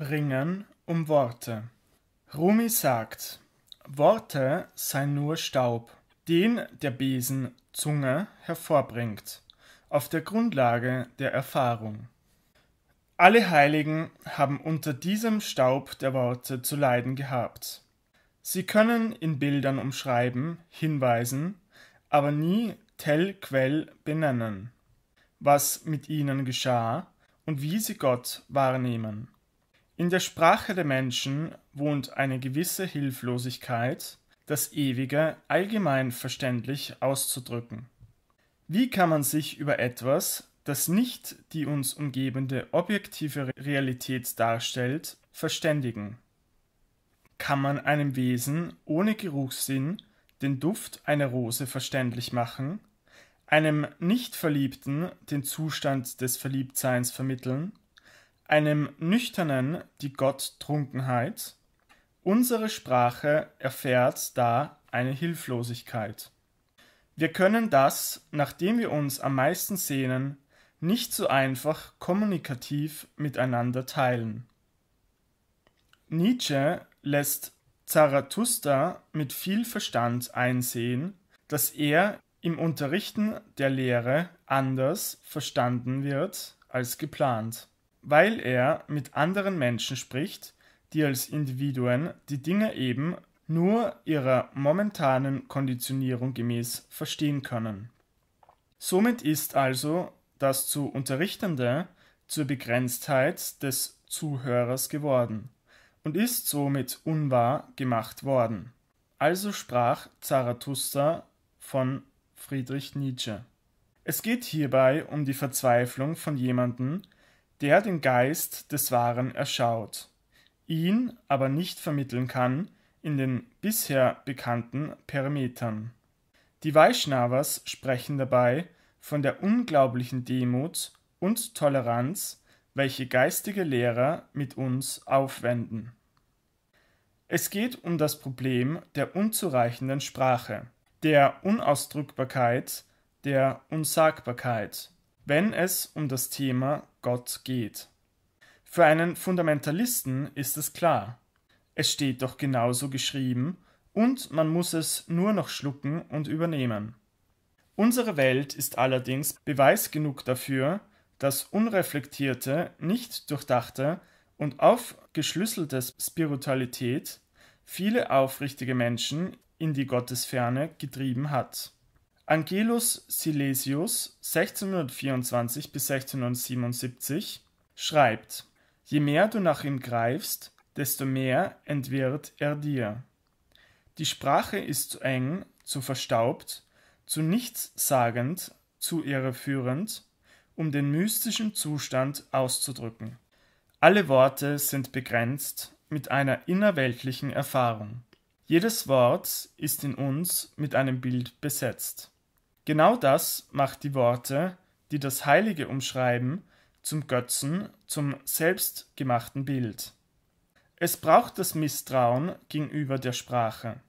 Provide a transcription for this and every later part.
Ringen um Worte. Rumi sagt, Worte seien nur Staub, den der Besen Zunge hervorbringt, auf der Grundlage der Erfahrung. Alle Heiligen haben unter diesem Staub der Worte zu leiden gehabt. Sie können in Bildern umschreiben, hinweisen, aber nie Tell Quell benennen, was mit ihnen geschah und wie sie Gott wahrnehmen. In der Sprache der Menschen wohnt eine gewisse Hilflosigkeit, das Ewige allgemein verständlich auszudrücken. Wie kann man sich über etwas, das nicht die uns umgebende objektive Realität darstellt, verständigen? Kann man einem Wesen ohne Geruchssinn den Duft einer Rose verständlich machen, einem Nichtverliebten den Zustand des Verliebtseins vermitteln einem Nüchternen die Gotttrunkenheit, unsere Sprache erfährt da eine Hilflosigkeit. Wir können das, nachdem wir uns am meisten sehnen, nicht so einfach kommunikativ miteinander teilen. Nietzsche lässt Zarathustra mit viel Verstand einsehen, dass er im Unterrichten der Lehre anders verstanden wird als geplant weil er mit anderen Menschen spricht, die als Individuen die Dinge eben nur ihrer momentanen Konditionierung gemäß verstehen können. Somit ist also das zu Unterrichtende zur Begrenztheit des Zuhörers geworden und ist somit unwahr gemacht worden. Also sprach Zarathustra von Friedrich Nietzsche. Es geht hierbei um die Verzweiflung von jemandem, der den Geist des Wahren erschaut, ihn aber nicht vermitteln kann in den bisher bekannten Perimetern. Die Vaishnavas sprechen dabei von der unglaublichen Demut und Toleranz, welche geistige Lehrer mit uns aufwenden. Es geht um das Problem der unzureichenden Sprache, der Unausdrückbarkeit, der Unsagbarkeit wenn es um das Thema Gott geht. Für einen Fundamentalisten ist es klar. Es steht doch genauso geschrieben und man muss es nur noch schlucken und übernehmen. Unsere Welt ist allerdings Beweis genug dafür, dass unreflektierte, nicht durchdachte und aufgeschlüsselte Spiritualität viele aufrichtige Menschen in die Gottesferne getrieben hat. Angelus Silesius (1624 – 1677) schreibt: Je mehr du nach ihm greifst, desto mehr entwirrt er dir. Die Sprache ist zu eng, zu verstaubt, zu nichtssagend, zu irreführend, um den mystischen Zustand auszudrücken. Alle Worte sind begrenzt mit einer innerweltlichen Erfahrung jedes Wort ist in uns mit einem Bild besetzt. Genau das macht die Worte, die das Heilige umschreiben, zum Götzen, zum selbstgemachten Bild. Es braucht das Misstrauen gegenüber der Sprache.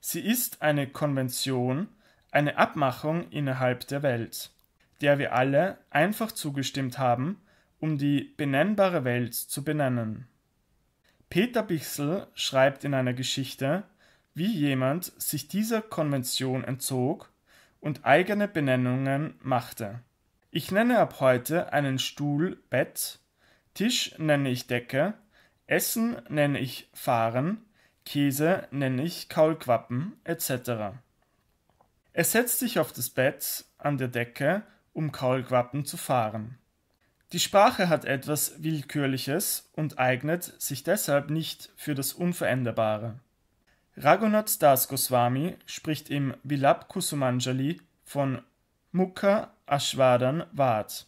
Sie ist eine Konvention, eine Abmachung innerhalb der Welt, der wir alle einfach zugestimmt haben, um die benennbare Welt zu benennen. Peter Bichsel schreibt in einer Geschichte, wie jemand sich dieser Konvention entzog und eigene Benennungen machte. Ich nenne ab heute einen Stuhl Bett, Tisch nenne ich Decke, Essen nenne ich Fahren, Käse nenne ich Kaulquappen etc. Er setzt sich auf das Bett an der Decke, um Kaulquappen zu fahren. Die Sprache hat etwas Willkürliches und eignet sich deshalb nicht für das Unveränderbare. Raghunath Das Goswami spricht im Vilap Kusumanjali von Mukha Ashwadan Vat,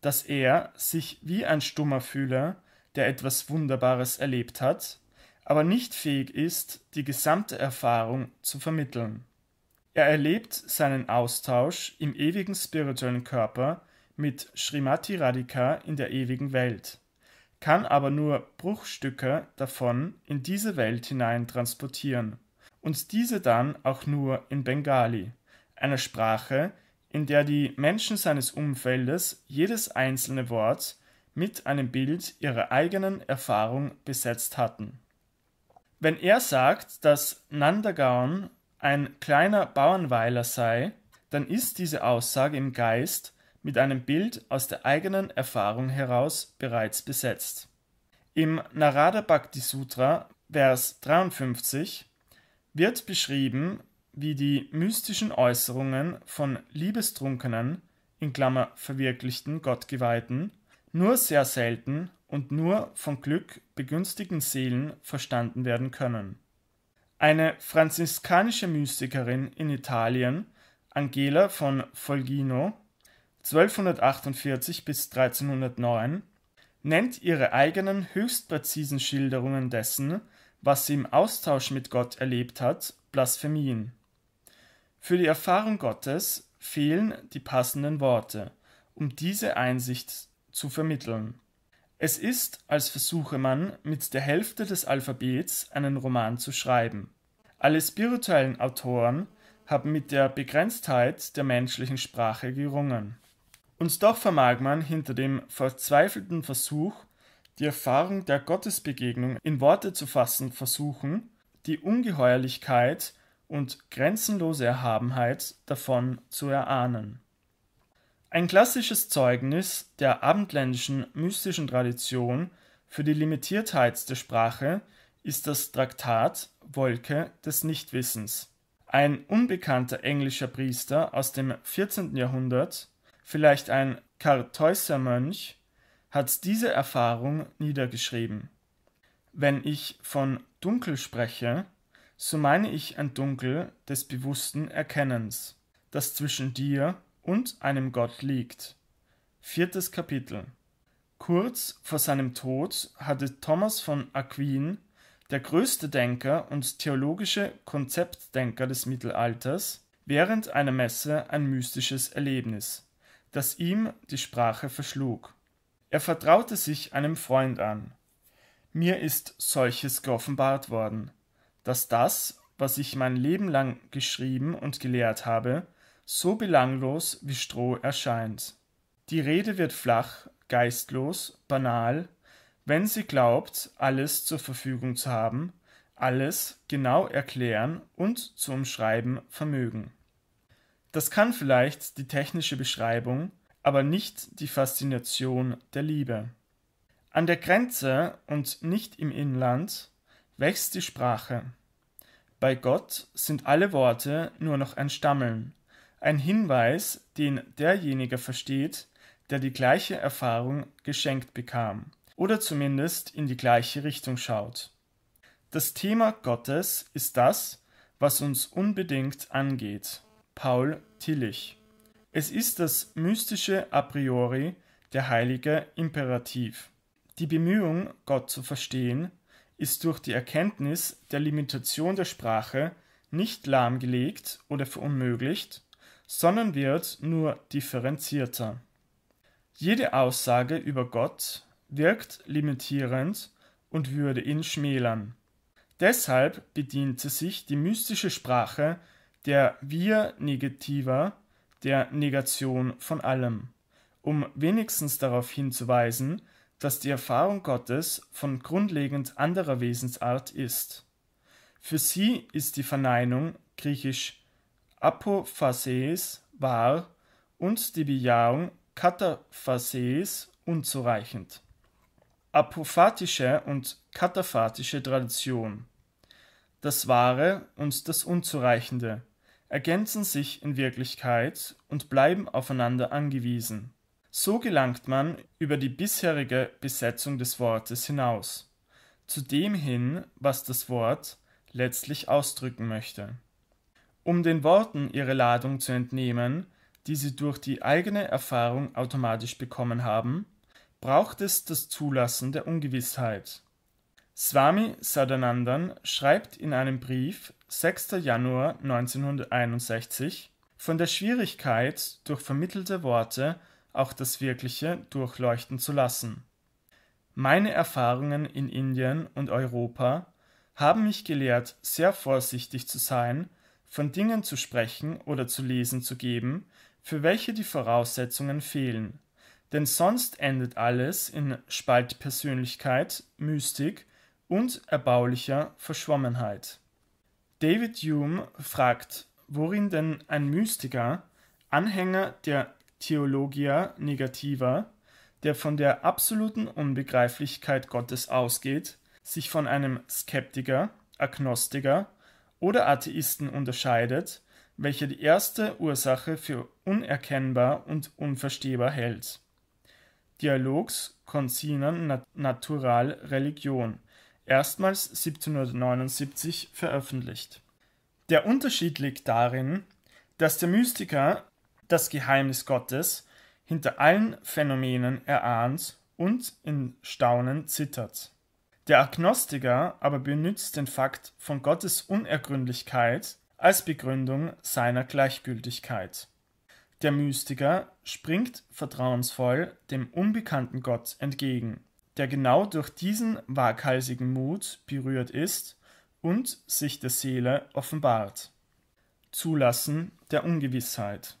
dass er sich wie ein Stummer fühle, der etwas Wunderbares erlebt hat, aber nicht fähig ist, die gesamte Erfahrung zu vermitteln. Er erlebt seinen Austausch im ewigen spirituellen Körper mit Srimati Radhika in der ewigen Welt kann aber nur Bruchstücke davon in diese Welt hinein transportieren und diese dann auch nur in Bengali, einer Sprache, in der die Menschen seines Umfeldes jedes einzelne Wort mit einem Bild ihrer eigenen Erfahrung besetzt hatten. Wenn er sagt, dass Nandagaon ein kleiner Bauernweiler sei, dann ist diese Aussage im Geist mit einem Bild aus der eigenen Erfahrung heraus bereits besetzt. Im Narada Bhakti Sutra, Vers 53, wird beschrieben, wie die mystischen Äußerungen von Liebestrunkenen, in Klammer verwirklichten Gottgeweihten, nur sehr selten und nur von Glück begünstigten Seelen verstanden werden können. Eine franziskanische Mystikerin in Italien, Angela von Folgino, 1248 bis 1309, nennt ihre eigenen höchst präzisen Schilderungen dessen, was sie im Austausch mit Gott erlebt hat, Blasphemien. Für die Erfahrung Gottes fehlen die passenden Worte, um diese Einsicht zu vermitteln. Es ist, als versuche man, mit der Hälfte des Alphabets einen Roman zu schreiben. Alle spirituellen Autoren haben mit der Begrenztheit der menschlichen Sprache gerungen. Und doch vermag man hinter dem verzweifelten Versuch, die Erfahrung der Gottesbegegnung in Worte zu fassen versuchen, die Ungeheuerlichkeit und grenzenlose Erhabenheit davon zu erahnen. Ein klassisches Zeugnis der abendländischen mystischen Tradition für die Limitiertheit der Sprache ist das Traktat Wolke des Nichtwissens. Ein unbekannter englischer Priester aus dem 14. Jahrhundert Vielleicht ein Kartäuser Mönch, hat diese Erfahrung niedergeschrieben. Wenn ich von Dunkel spreche, so meine ich ein Dunkel des bewussten Erkennens, das zwischen dir und einem Gott liegt. Viertes Kapitel. Kurz vor seinem Tod hatte Thomas von Aquin, der größte Denker und theologische Konzeptdenker des Mittelalters, während einer Messe ein mystisches Erlebnis das ihm die Sprache verschlug. Er vertraute sich einem Freund an. Mir ist solches geoffenbart worden, dass das, was ich mein Leben lang geschrieben und gelehrt habe, so belanglos wie Stroh erscheint. Die Rede wird flach, geistlos, banal, wenn sie glaubt, alles zur Verfügung zu haben, alles genau erklären und zu umschreiben vermögen. Das kann vielleicht die technische Beschreibung, aber nicht die Faszination der Liebe. An der Grenze und nicht im Inland wächst die Sprache. Bei Gott sind alle Worte nur noch ein Stammeln, ein Hinweis, den derjenige versteht, der die gleiche Erfahrung geschenkt bekam oder zumindest in die gleiche Richtung schaut. Das Thema Gottes ist das, was uns unbedingt angeht. Paul Tillich. Es ist das mystische A priori, der heilige Imperativ. Die Bemühung, Gott zu verstehen, ist durch die Erkenntnis der Limitation der Sprache nicht lahmgelegt oder verunmöglicht, sondern wird nur differenzierter. Jede Aussage über Gott wirkt limitierend und würde ihn schmälern. Deshalb bediente sich die mystische Sprache der Wir-Negativer der Negation von allem, um wenigstens darauf hinzuweisen, dass die Erfahrung Gottes von grundlegend anderer Wesensart ist. Für sie ist die Verneinung griechisch apophaseis wahr und die Bejahung kataphaseis unzureichend. Apophatische und kataphatische Tradition. Das Wahre und das Unzureichende ergänzen sich in Wirklichkeit und bleiben aufeinander angewiesen. So gelangt man über die bisherige Besetzung des Wortes hinaus, zu dem hin, was das Wort letztlich ausdrücken möchte. Um den Worten ihre Ladung zu entnehmen, die sie durch die eigene Erfahrung automatisch bekommen haben, braucht es das Zulassen der Ungewissheit. Swami Sadanandan schreibt in einem Brief 6. Januar 1961) von der Schwierigkeit, durch vermittelte Worte auch das Wirkliche durchleuchten zu lassen. Meine Erfahrungen in Indien und Europa haben mich gelehrt, sehr vorsichtig zu sein, von Dingen zu sprechen oder zu lesen zu geben, für welche die Voraussetzungen fehlen. Denn sonst endet alles in Spaltpersönlichkeit, Mystik und erbaulicher Verschwommenheit. David Hume fragt, worin denn ein Mystiker, Anhänger der Theologia negativa, der von der absoluten Unbegreiflichkeit Gottes ausgeht, sich von einem Skeptiker, Agnostiker oder Atheisten unterscheidet, welcher die erste Ursache für unerkennbar und unverstehbar hält. Dialogs Consinan Natural Religion erstmals 1779 veröffentlicht. Der Unterschied liegt darin, dass der Mystiker das Geheimnis Gottes hinter allen Phänomenen erahnt und in Staunen zittert. Der Agnostiker aber benützt den Fakt von Gottes Unergründlichkeit als Begründung seiner Gleichgültigkeit. Der Mystiker springt vertrauensvoll dem unbekannten Gott entgegen der genau durch diesen waghalsigen Mut berührt ist und sich der Seele offenbart. Zulassen der Ungewissheit.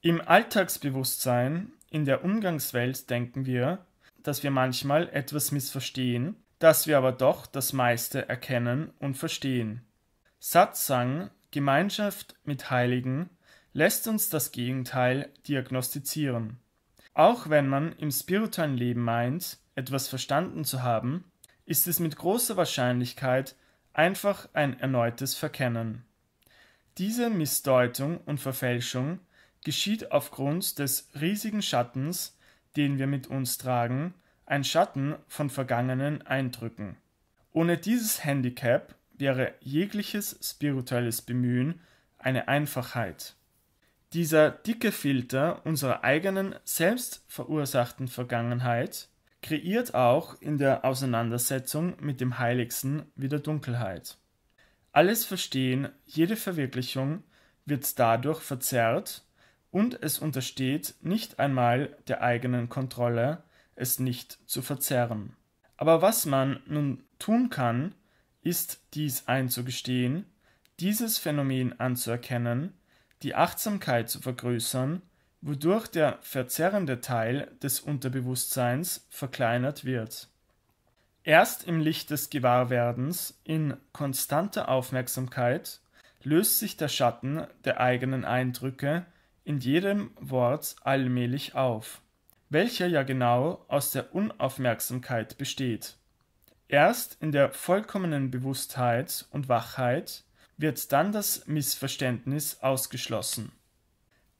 Im Alltagsbewusstsein, in der Umgangswelt denken wir, dass wir manchmal etwas missverstehen, dass wir aber doch das meiste erkennen und verstehen. Satsang, Gemeinschaft mit Heiligen, lässt uns das Gegenteil diagnostizieren. Auch wenn man im spirituellen Leben meint, etwas verstanden zu haben, ist es mit großer Wahrscheinlichkeit einfach ein erneutes Verkennen. Diese Missdeutung und Verfälschung geschieht aufgrund des riesigen Schattens, den wir mit uns tragen, ein Schatten von vergangenen Eindrücken. Ohne dieses Handicap wäre jegliches spirituelles Bemühen eine Einfachheit. Dieser dicke Filter unserer eigenen, selbst verursachten Vergangenheit kreiert auch in der Auseinandersetzung mit dem Heiligsten wieder Dunkelheit. Alles Verstehen, jede Verwirklichung wird dadurch verzerrt und es untersteht nicht einmal der eigenen Kontrolle, es nicht zu verzerren. Aber was man nun tun kann, ist dies einzugestehen, dieses Phänomen anzuerkennen die Achtsamkeit zu vergrößern, wodurch der verzerrende Teil des Unterbewusstseins verkleinert wird. Erst im Licht des Gewahrwerdens, in konstanter Aufmerksamkeit, löst sich der Schatten der eigenen Eindrücke in jedem Wort allmählich auf, welcher ja genau aus der Unaufmerksamkeit besteht. Erst in der vollkommenen Bewusstheit und Wachheit wird dann das Missverständnis ausgeschlossen.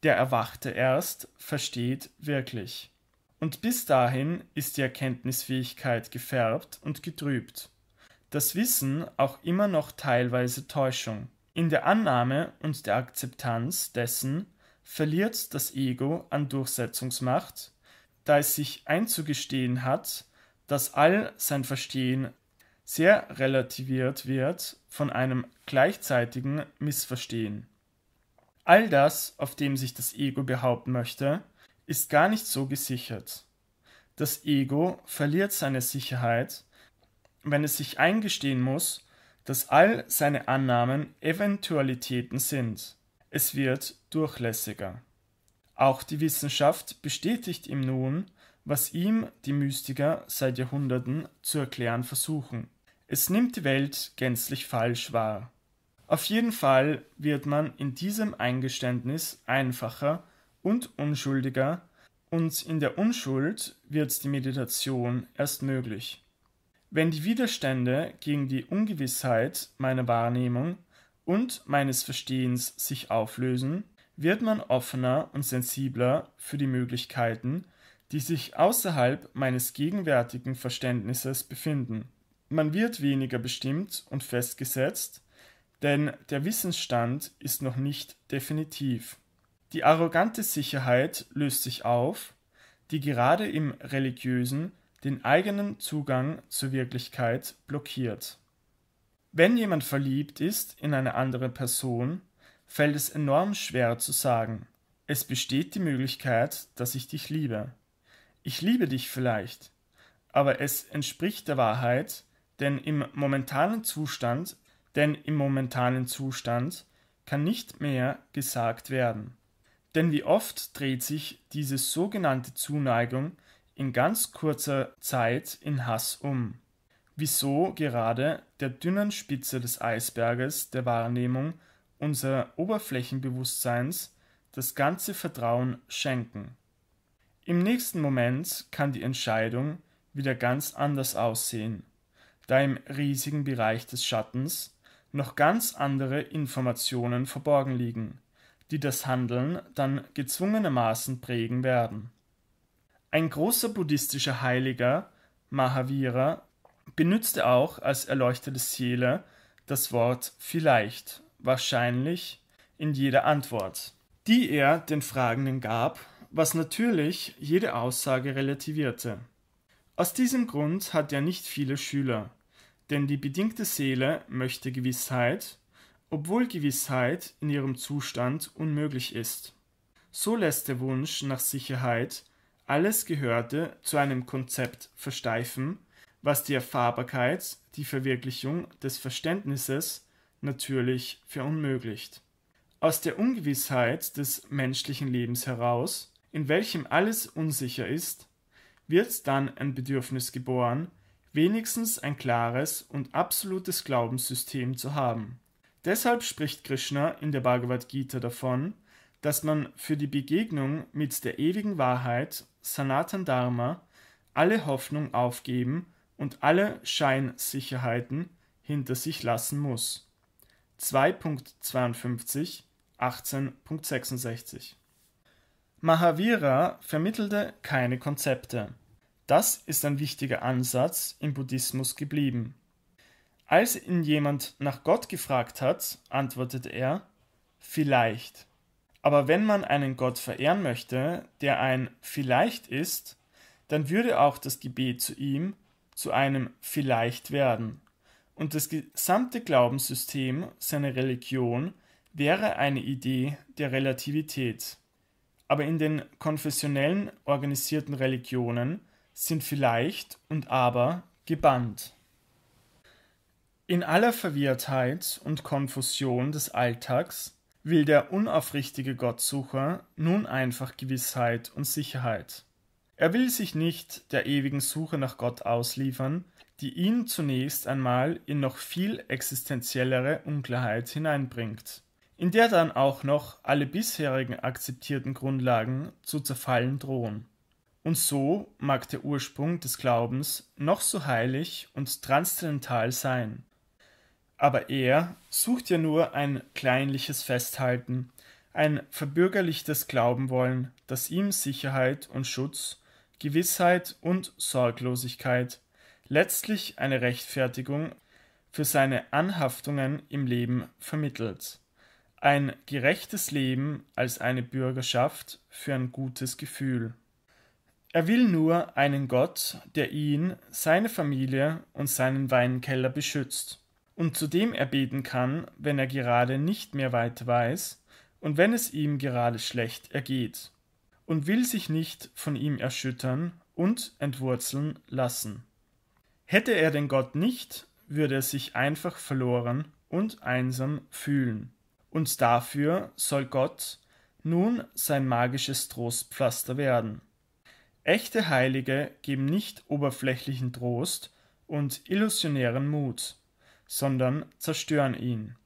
Der Erwachte erst versteht wirklich. Und bis dahin ist die Erkenntnisfähigkeit gefärbt und getrübt. Das Wissen auch immer noch teilweise Täuschung. In der Annahme und der Akzeptanz dessen verliert das Ego an Durchsetzungsmacht, da es sich einzugestehen hat, dass all sein Verstehen sehr relativiert wird von einem gleichzeitigen Missverstehen. All das, auf dem sich das Ego behaupten möchte, ist gar nicht so gesichert. Das Ego verliert seine Sicherheit, wenn es sich eingestehen muss, dass all seine Annahmen Eventualitäten sind. Es wird durchlässiger. Auch die Wissenschaft bestätigt ihm nun, was ihm die Mystiker seit Jahrhunderten zu erklären versuchen. Es nimmt die Welt gänzlich falsch wahr. Auf jeden Fall wird man in diesem Eingeständnis einfacher und unschuldiger, und in der Unschuld wird die Meditation erst möglich. Wenn die Widerstände gegen die Ungewissheit meiner Wahrnehmung und meines Verstehens sich auflösen, wird man offener und sensibler für die Möglichkeiten, die sich außerhalb meines gegenwärtigen Verständnisses befinden. Man wird weniger bestimmt und festgesetzt, denn der Wissensstand ist noch nicht definitiv. Die arrogante Sicherheit löst sich auf, die gerade im religiösen den eigenen Zugang zur Wirklichkeit blockiert. Wenn jemand verliebt ist in eine andere Person, fällt es enorm schwer zu sagen, es besteht die Möglichkeit, dass ich dich liebe. Ich liebe dich vielleicht, aber es entspricht der Wahrheit, denn im momentanen Zustand, denn im momentanen Zustand kann nicht mehr gesagt werden. Denn wie oft dreht sich diese sogenannte Zuneigung in ganz kurzer Zeit in Hass um. Wieso gerade der dünnen Spitze des Eisberges der Wahrnehmung unser Oberflächenbewusstseins das ganze Vertrauen schenken. Im nächsten Moment kann die Entscheidung wieder ganz anders aussehen da im riesigen Bereich des Schattens noch ganz andere Informationen verborgen liegen, die das Handeln dann gezwungenermaßen prägen werden. Ein großer buddhistischer Heiliger, Mahavira, benützte auch als erleuchtete Seele das Wort vielleicht, wahrscheinlich in jeder Antwort, die er den Fragenden gab, was natürlich jede Aussage relativierte. Aus diesem Grund hat er nicht viele Schüler, denn die bedingte Seele möchte Gewissheit, obwohl Gewissheit in ihrem Zustand unmöglich ist. So lässt der Wunsch nach Sicherheit alles Gehörte zu einem Konzept versteifen, was die Erfahrbarkeit, die Verwirklichung des Verständnisses natürlich verunmöglicht. Aus der Ungewissheit des menschlichen Lebens heraus, in welchem alles unsicher ist, wird dann ein Bedürfnis geboren, wenigstens ein klares und absolutes Glaubenssystem zu haben. Deshalb spricht Krishna in der Bhagavad Gita davon, dass man für die Begegnung mit der ewigen Wahrheit, Sanatan Dharma, alle Hoffnung aufgeben und alle Scheinsicherheiten hinter sich lassen muss. 2.52 18.66 Mahavira vermittelte keine Konzepte. Das ist ein wichtiger Ansatz im Buddhismus geblieben. Als ihn jemand nach Gott gefragt hat, antwortete er vielleicht. Aber wenn man einen Gott verehren möchte, der ein vielleicht ist, dann würde auch das Gebet zu ihm zu einem vielleicht werden. Und das gesamte Glaubenssystem, seine Religion, wäre eine Idee der Relativität. Aber in den konfessionellen organisierten Religionen sind vielleicht und aber gebannt. In aller Verwirrtheit und Konfusion des Alltags will der unaufrichtige Gottsucher nun einfach Gewissheit und Sicherheit. Er will sich nicht der ewigen Suche nach Gott ausliefern, die ihn zunächst einmal in noch viel existenziellere Unklarheit hineinbringt, in der dann auch noch alle bisherigen akzeptierten Grundlagen zu zerfallen drohen. Und so mag der Ursprung des Glaubens noch so heilig und transzendental sein. Aber er sucht ja nur ein kleinliches Festhalten, ein verbürgerlichtes Glauben wollen, das ihm Sicherheit und Schutz, Gewissheit und Sorglosigkeit, letztlich eine Rechtfertigung für seine Anhaftungen im Leben vermittelt. Ein gerechtes Leben als eine Bürgerschaft für ein gutes Gefühl. Er will nur einen Gott, der ihn, seine Familie und seinen Weinkeller beschützt und zu dem er beten kann, wenn er gerade nicht mehr weit weiß und wenn es ihm gerade schlecht ergeht, und will sich nicht von ihm erschüttern und entwurzeln lassen. Hätte er den Gott nicht, würde er sich einfach verloren und einsam fühlen. Und dafür soll Gott nun sein magisches Trostpflaster werden. Echte Heilige geben nicht oberflächlichen Trost und illusionären Mut, sondern zerstören ihn.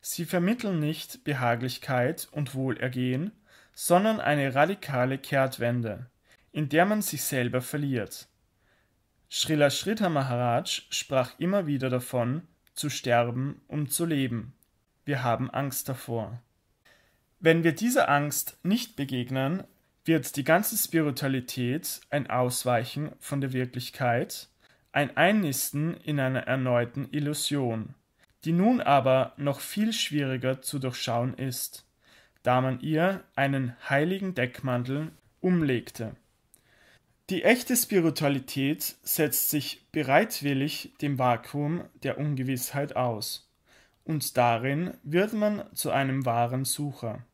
Sie vermitteln nicht Behaglichkeit und Wohlergehen, sondern eine radikale Kehrtwende, in der man sich selber verliert. Srila Sridhar Maharaj sprach immer wieder davon, zu sterben, um zu leben. Wir haben Angst davor. Wenn wir dieser Angst nicht begegnen, wird die ganze Spiritualität ein Ausweichen von der Wirklichkeit, ein Einnisten in einer erneuten Illusion, die nun aber noch viel schwieriger zu durchschauen ist, da man ihr einen heiligen Deckmantel umlegte. Die echte Spiritualität setzt sich bereitwillig dem Vakuum der Ungewissheit aus, und darin wird man zu einem wahren Sucher.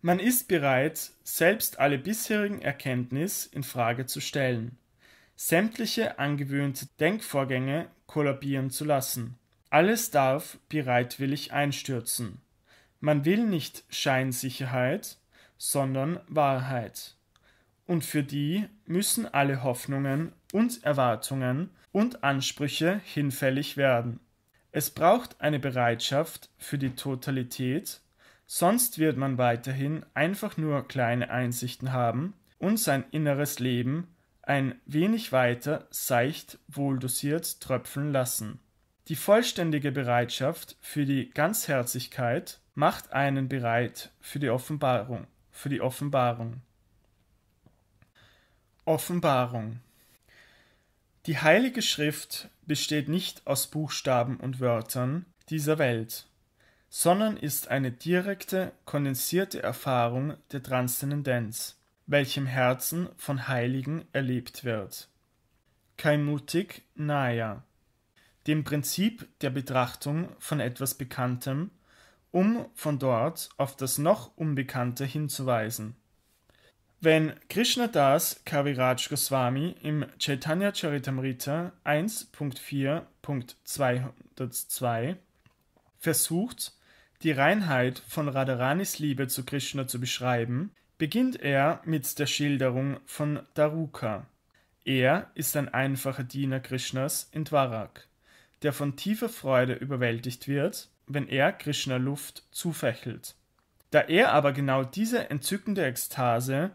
Man ist bereit, selbst alle bisherigen Erkenntnisse in Frage zu stellen, sämtliche angewöhnte Denkvorgänge kollabieren zu lassen. Alles darf bereitwillig einstürzen. Man will nicht Scheinsicherheit, sondern Wahrheit. Und für die müssen alle Hoffnungen und Erwartungen und Ansprüche hinfällig werden. Es braucht eine Bereitschaft für die Totalität Sonst wird man weiterhin einfach nur kleine Einsichten haben und sein inneres Leben ein wenig weiter seicht wohldosiert tröpfeln lassen. Die vollständige Bereitschaft für die Ganzherzigkeit macht einen bereit für die Offenbarung, für die Offenbarung. Offenbarung. Die Heilige Schrift besteht nicht aus Buchstaben und Wörtern dieser Welt sondern ist eine direkte, kondensierte Erfahrung der Transzendenz, welche im Herzen von Heiligen erlebt wird. Kaimutik Naya, dem Prinzip der Betrachtung von etwas Bekanntem, um von dort auf das noch Unbekannte hinzuweisen. Wenn Krishna Das Kaviraj Goswami im Chaitanya Charitamrita 1.4.202 versucht, die Reinheit von Radharani's Liebe zu Krishna zu beschreiben, beginnt er mit der Schilderung von Daruka. Er ist ein einfacher Diener Krishnas in Dwarak, der von tiefer Freude überwältigt wird, wenn er Krishna Luft zufächelt. Da er aber genau diese entzückende Ekstase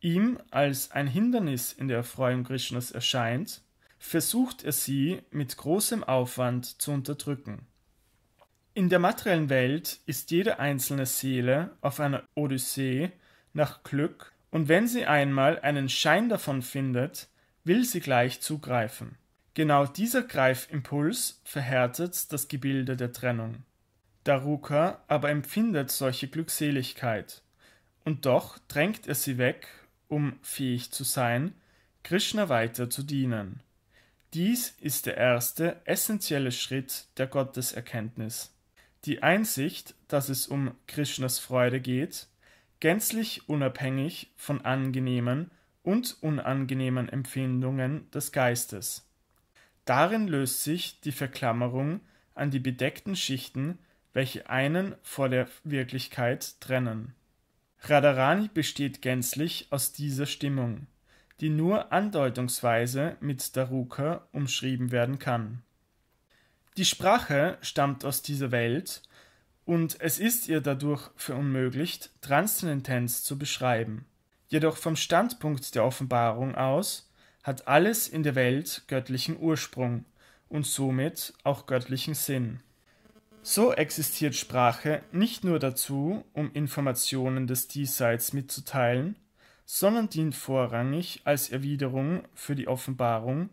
ihm als ein Hindernis in der Erfreuung Krishnas erscheint, versucht er sie mit großem Aufwand zu unterdrücken. In der materiellen Welt ist jede einzelne Seele auf einer Odyssee nach Glück, und wenn sie einmal einen Schein davon findet, will sie gleich zugreifen. Genau dieser Greifimpuls verhärtet das Gebilde der Trennung. Daruka aber empfindet solche Glückseligkeit, und doch drängt er sie weg, um fähig zu sein, Krishna weiter zu dienen. Dies ist der erste essentielle Schritt der Gotteserkenntnis. Die Einsicht, dass es um Krishnas Freude geht, gänzlich unabhängig von angenehmen und unangenehmen Empfindungen des Geistes. Darin löst sich die Verklammerung an die bedeckten Schichten, welche einen vor der Wirklichkeit trennen. Radharani besteht gänzlich aus dieser Stimmung, die nur andeutungsweise mit Daruka umschrieben werden kann. Die Sprache stammt aus dieser Welt und es ist ihr dadurch verunmöglicht, Transzendenz zu beschreiben. Jedoch vom Standpunkt der Offenbarung aus hat alles in der Welt göttlichen Ursprung und somit auch göttlichen Sinn. So existiert Sprache nicht nur dazu, um Informationen des Diesseits mitzuteilen, sondern dient vorrangig als Erwiderung für die Offenbarung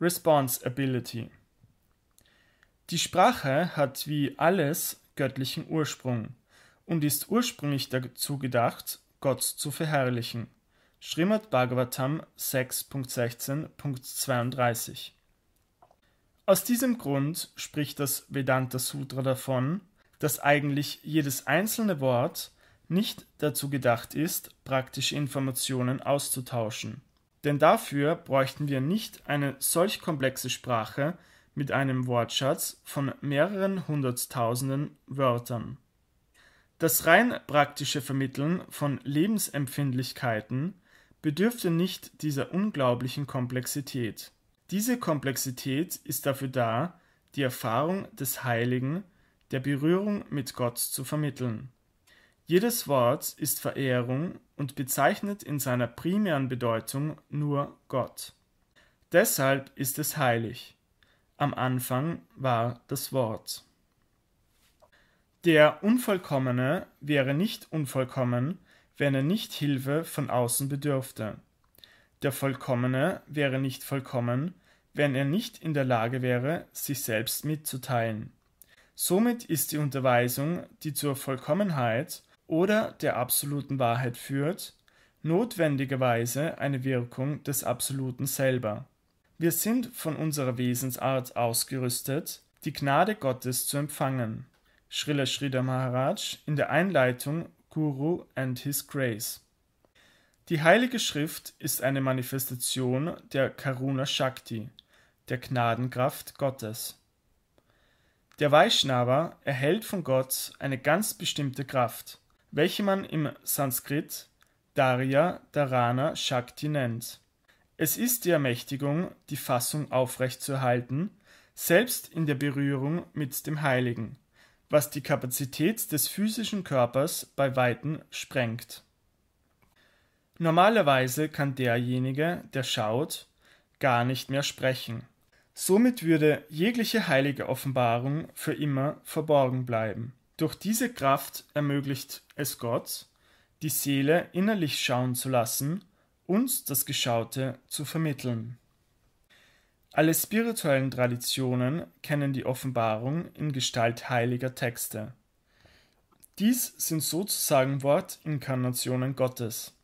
Response Ability. Die Sprache hat wie alles göttlichen Ursprung und ist ursprünglich dazu gedacht, Gott zu verherrlichen. Srimad Bhagavatam 6.16.32 Aus diesem Grund spricht das Vedanta Sutra davon, dass eigentlich jedes einzelne Wort nicht dazu gedacht ist, praktische Informationen auszutauschen. Denn dafür bräuchten wir nicht eine solch komplexe Sprache, mit einem Wortschatz von mehreren hunderttausenden Wörtern. Das rein praktische Vermitteln von Lebensempfindlichkeiten bedürfte nicht dieser unglaublichen Komplexität. Diese Komplexität ist dafür da, die Erfahrung des Heiligen, der Berührung mit Gott zu vermitteln. Jedes Wort ist Verehrung und bezeichnet in seiner primären Bedeutung nur Gott. Deshalb ist es heilig. Am Anfang war das Wort. Der Unvollkommene wäre nicht unvollkommen, wenn er nicht Hilfe von außen bedürfte. Der Vollkommene wäre nicht vollkommen, wenn er nicht in der Lage wäre, sich selbst mitzuteilen. Somit ist die Unterweisung, die zur Vollkommenheit oder der absoluten Wahrheit führt, notwendigerweise eine Wirkung des Absoluten selber. Wir sind von unserer Wesensart ausgerüstet, die Gnade Gottes zu empfangen. Srila Sridhar Maharaj in der Einleitung Guru and His Grace. Die Heilige Schrift ist eine Manifestation der Karuna Shakti, der Gnadenkraft Gottes. Der Vaishnava erhält von Gott eine ganz bestimmte Kraft, welche man im Sanskrit Darya Dharana Shakti nennt. Es ist die Ermächtigung, die Fassung aufrechtzuerhalten, selbst in der Berührung mit dem Heiligen, was die Kapazität des physischen Körpers bei Weitem sprengt. Normalerweise kann derjenige, der schaut, gar nicht mehr sprechen. Somit würde jegliche heilige Offenbarung für immer verborgen bleiben. Durch diese Kraft ermöglicht es Gott, die Seele innerlich schauen zu lassen uns das Geschaute zu vermitteln. Alle spirituellen Traditionen kennen die Offenbarung in Gestalt heiliger Texte. Dies sind sozusagen Wortinkarnationen Gottes.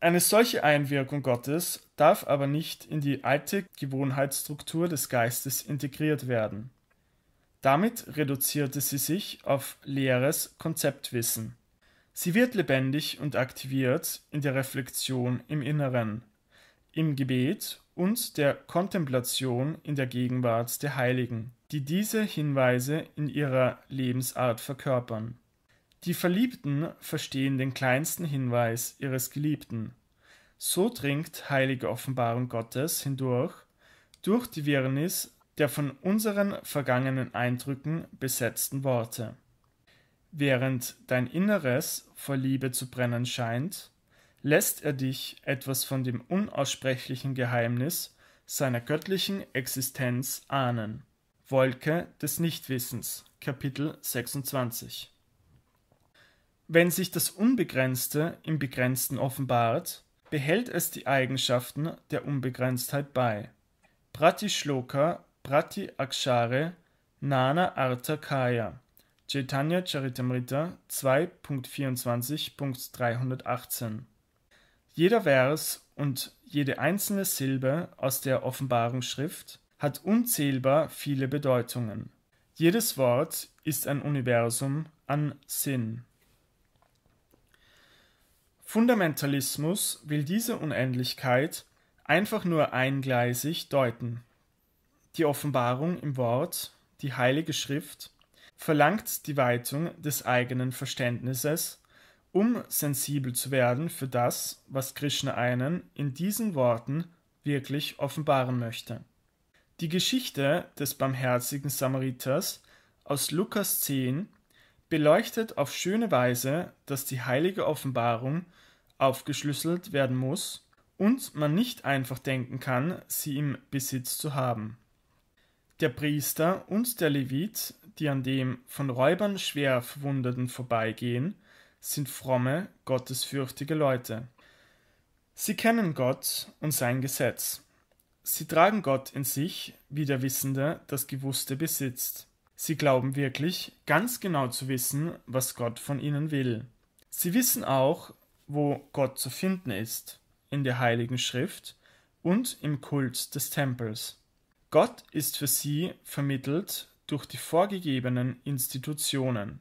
Eine solche Einwirkung Gottes darf aber nicht in die alte Gewohnheitsstruktur des Geistes integriert werden. Damit reduzierte sie sich auf leeres Konzeptwissen. Sie wird lebendig und aktiviert in der Reflexion im Inneren, im Gebet und der Kontemplation in der Gegenwart der Heiligen, die diese Hinweise in ihrer Lebensart verkörpern. Die Verliebten verstehen den kleinsten Hinweis ihres Geliebten. So dringt heilige Offenbarung Gottes hindurch, durch die Wirrnis der von unseren vergangenen Eindrücken besetzten Worte. Während dein Inneres vor Liebe zu brennen scheint, lässt er dich etwas von dem unaussprechlichen Geheimnis seiner göttlichen Existenz ahnen. Wolke des Nichtwissens, Kapitel 26 Wenn sich das Unbegrenzte im Begrenzten offenbart, behält es die Eigenschaften der Unbegrenztheit bei. Prati Shloka, Prati Akshare, Nana Arta Kaya. Chaitanya Charitamrita 2.24.318 Jeder Vers und jede einzelne Silbe aus der Offenbarungsschrift hat unzählbar viele Bedeutungen. Jedes Wort ist ein Universum an Sinn. Fundamentalismus will diese Unendlichkeit einfach nur eingleisig deuten. Die Offenbarung im Wort, die Heilige Schrift, verlangt die Weitung des eigenen Verständnisses, um sensibel zu werden für das, was Krishna einen in diesen Worten wirklich offenbaren möchte. Die Geschichte des barmherzigen Samariters aus Lukas 10 beleuchtet auf schöne Weise, dass die heilige Offenbarung aufgeschlüsselt werden muss und man nicht einfach denken kann, sie im Besitz zu haben. Der Priester und der Levit die an dem von Räubern schwer Verwundeten vorbeigehen, sind fromme, gottesfürchtige Leute. Sie kennen Gott und sein Gesetz. Sie tragen Gott in sich, wie der Wissende das Gewusste besitzt. Sie glauben wirklich, ganz genau zu wissen, was Gott von ihnen will. Sie wissen auch, wo Gott zu finden ist, in der Heiligen Schrift und im Kult des Tempels. Gott ist für sie vermittelt durch die vorgegebenen Institutionen.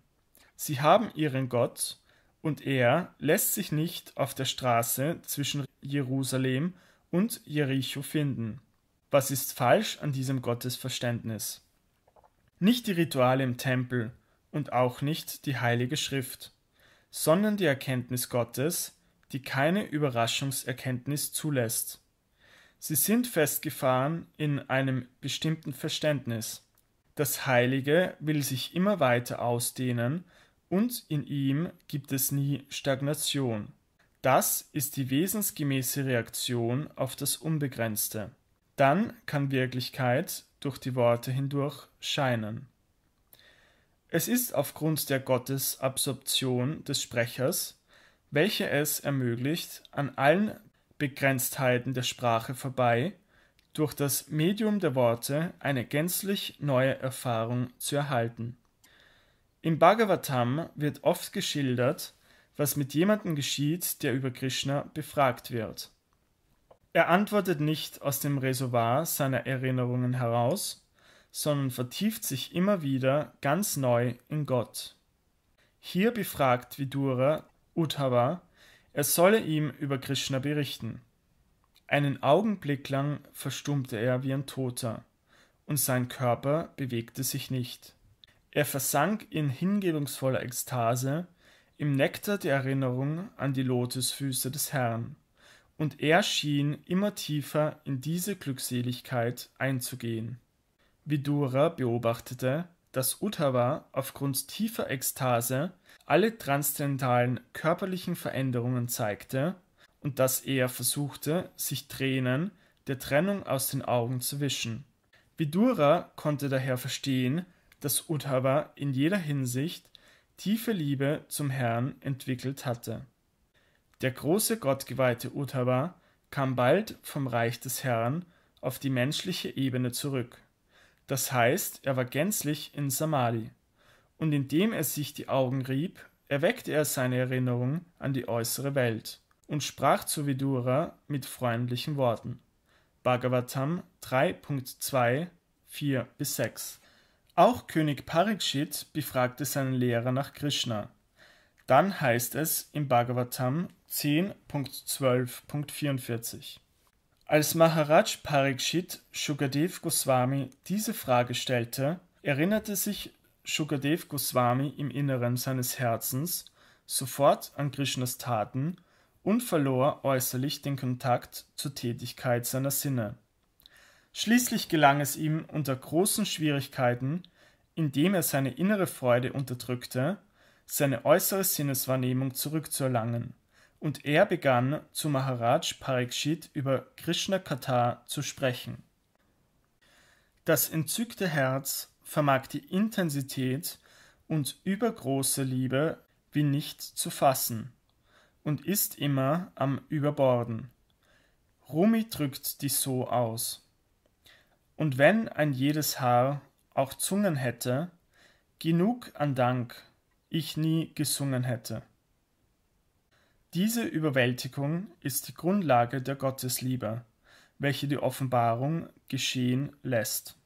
Sie haben ihren Gott, und er lässt sich nicht auf der Straße zwischen Jerusalem und Jericho finden. Was ist falsch an diesem Gottesverständnis? Nicht die Rituale im Tempel und auch nicht die Heilige Schrift, sondern die Erkenntnis Gottes, die keine Überraschungserkenntnis zulässt. Sie sind festgefahren in einem bestimmten Verständnis. Das Heilige will sich immer weiter ausdehnen und in ihm gibt es nie Stagnation. Das ist die wesensgemäße Reaktion auf das Unbegrenzte. Dann kann Wirklichkeit durch die Worte hindurch scheinen. Es ist aufgrund der Gottesabsorption des Sprechers, welche es ermöglicht, an allen Begrenztheiten der Sprache vorbei durch das Medium der Worte eine gänzlich neue Erfahrung zu erhalten. Im Bhagavatam wird oft geschildert, was mit jemandem geschieht, der über Krishna befragt wird. Er antwortet nicht aus dem Reservoir seiner Erinnerungen heraus, sondern vertieft sich immer wieder ganz neu in Gott. Hier befragt Vidura Uddhava, er solle ihm über Krishna berichten. Einen Augenblick lang verstummte er wie ein Toter, und sein Körper bewegte sich nicht. Er versank in hingebungsvoller Ekstase im Nektar der Erinnerung an die Lotusfüße des Herrn, und er schien immer tiefer in diese Glückseligkeit einzugehen. Vidura beobachtete, dass Uttava aufgrund tiefer Ekstase alle transzendentalen körperlichen Veränderungen zeigte, und dass er versuchte, sich Tränen der Trennung aus den Augen zu wischen. Vidura konnte daher verstehen, dass Uddhava in jeder Hinsicht tiefe Liebe zum Herrn entwickelt hatte. Der große gottgeweihte Uddhava kam bald vom Reich des Herrn auf die menschliche Ebene zurück. Das heißt, er war gänzlich in Samadhi. Und indem er sich die Augen rieb, erweckte er seine Erinnerung an die äußere Welt und sprach zu Vidura mit freundlichen Worten. Bhagavatam 324 6. Auch König Parikshit befragte seinen Lehrer nach Krishna. Dann heißt es im Bhagavatam 10.12.44. Als Maharaj Parikshit Shukadev Goswami diese Frage stellte, erinnerte sich Shukadev Goswami im Inneren seines Herzens sofort an Krishnas Taten und verlor äußerlich den Kontakt zur Tätigkeit seiner Sinne. Schließlich gelang es ihm unter großen Schwierigkeiten, indem er seine innere Freude unterdrückte, seine äußere Sinneswahrnehmung zurückzuerlangen, und er begann zu Maharaj Parikshit über Krishna Katha zu sprechen. Das entzückte Herz vermag die Intensität und übergroße Liebe wie nicht zu fassen und ist immer am Überborden. Rumi drückt dies so aus. Und wenn ein jedes Haar auch Zungen hätte, genug an Dank ich nie gesungen hätte. Diese Überwältigung ist die Grundlage der Gottesliebe, welche die Offenbarung geschehen lässt.